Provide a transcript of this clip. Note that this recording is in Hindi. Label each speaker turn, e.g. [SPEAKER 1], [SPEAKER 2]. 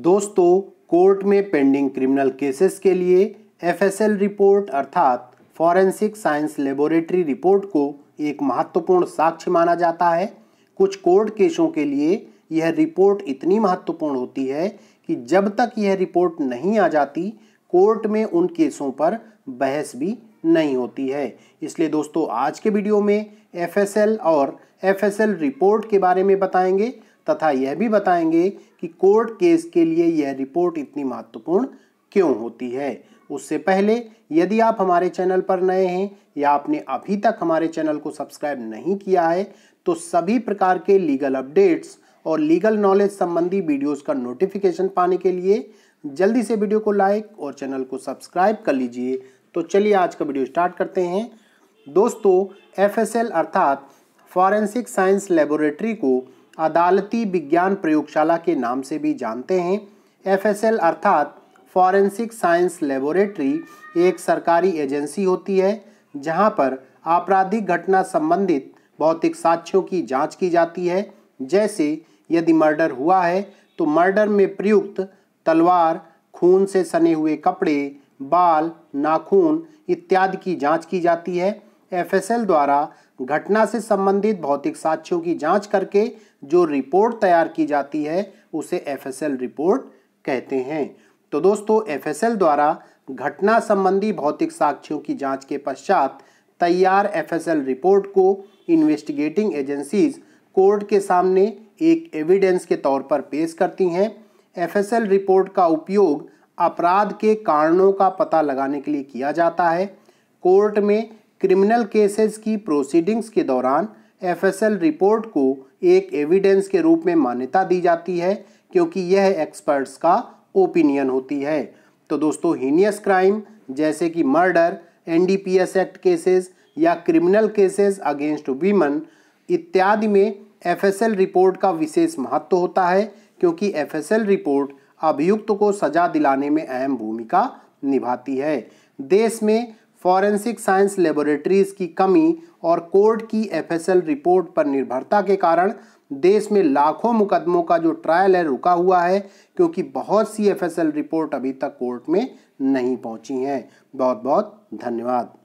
[SPEAKER 1] दोस्तों कोर्ट में पेंडिंग क्रिमिनल केसेस के लिए एफएसएल रिपोर्ट अर्थात फॉरेंसिक साइंस लेबोरेटरी रिपोर्ट को एक महत्वपूर्ण साक्ष्य माना जाता है कुछ कोर्ट केसों के लिए यह रिपोर्ट इतनी महत्वपूर्ण होती है कि जब तक यह रिपोर्ट नहीं आ जाती कोर्ट में उन केसों पर बहस भी नहीं होती है इसलिए दोस्तों आज के वीडियो में एफएसएल और एफएसएल रिपोर्ट के बारे में बताएंगे तथा यह भी बताएंगे कि कोर्ट केस के लिए यह रिपोर्ट इतनी महत्वपूर्ण क्यों होती है उससे पहले यदि आप हमारे चैनल पर नए हैं या आपने अभी तक हमारे चैनल को सब्सक्राइब नहीं किया है तो सभी प्रकार के लीगल अपडेट्स और लीगल नॉलेज संबंधी वीडियोस का नोटिफिकेशन पाने के लिए जल्दी से वीडियो को लाइक और चैनल को सब्सक्राइब कर लीजिए तो चलिए आज का वीडियो स्टार्ट करते हैं दोस्तों एफएसएल अर्थात फॉरेंसिक साइंस लेबोरेटरी को अदालती विज्ञान प्रयोगशाला के नाम से भी जानते हैं एफ अर्थात फॉरेंसिक साइंस लेबोरेटरी एक सरकारी एजेंसी होती है जहां पर आपराधिक घटना संबंधित भौतिक साक्ष्यों की जांच की जाती है जैसे यदि मर्डर हुआ है तो मर्डर में प्रयुक्त तलवार खून से सने हुए कपड़े बाल नाखून इत्यादि की जांच की जाती है एफएसएल द्वारा घटना से संबंधित भौतिक साक्ष्यों की जांच करके जो रिपोर्ट तैयार की जाती है उसे एफएसएल रिपोर्ट कहते हैं तो दोस्तों एफएसएल द्वारा घटना संबंधी भौतिक साक्ष्यों की जांच के पश्चात तैयार एफएसएल रिपोर्ट को इन्वेस्टिगेटिंग एजेंसीज कोर्ट के सामने एक एविडेंस के तौर पर पेश करती हैं एफ रिपोर्ट का उपयोग अपराध के कारणों का पता लगाने के लिए किया जाता है कोर्ट में क्रिमिनल केसेस की प्रोसीडिंग्स के दौरान एफएसएल रिपोर्ट को एक एविडेंस के रूप में मान्यता दी जाती है क्योंकि यह एक्सपर्ट्स का ओपिनियन होती है तो दोस्तों हीनियस क्राइम जैसे कि मर्डर एनडीपीएस एक्ट केसेस या क्रिमिनल केसेस अगेंस्ट वीमन इत्यादि में एफएसएल रिपोर्ट का विशेष महत्व होता है क्योंकि एफएसएल रिपोर्ट अभियुक्त को सजा दिलाने में अहम भूमिका निभाती है देश में फॉरेंसिक साइंस लेबोरेटरीज की कमी और कोर्ट की एफएसएल रिपोर्ट पर निर्भरता के कारण देश में लाखों मुकदमों का जो ट्रायल है रुका हुआ है क्योंकि बहुत सी एफएसएल रिपोर्ट अभी तक कोर्ट में नहीं पहुंची हैं बहुत बहुत धन्यवाद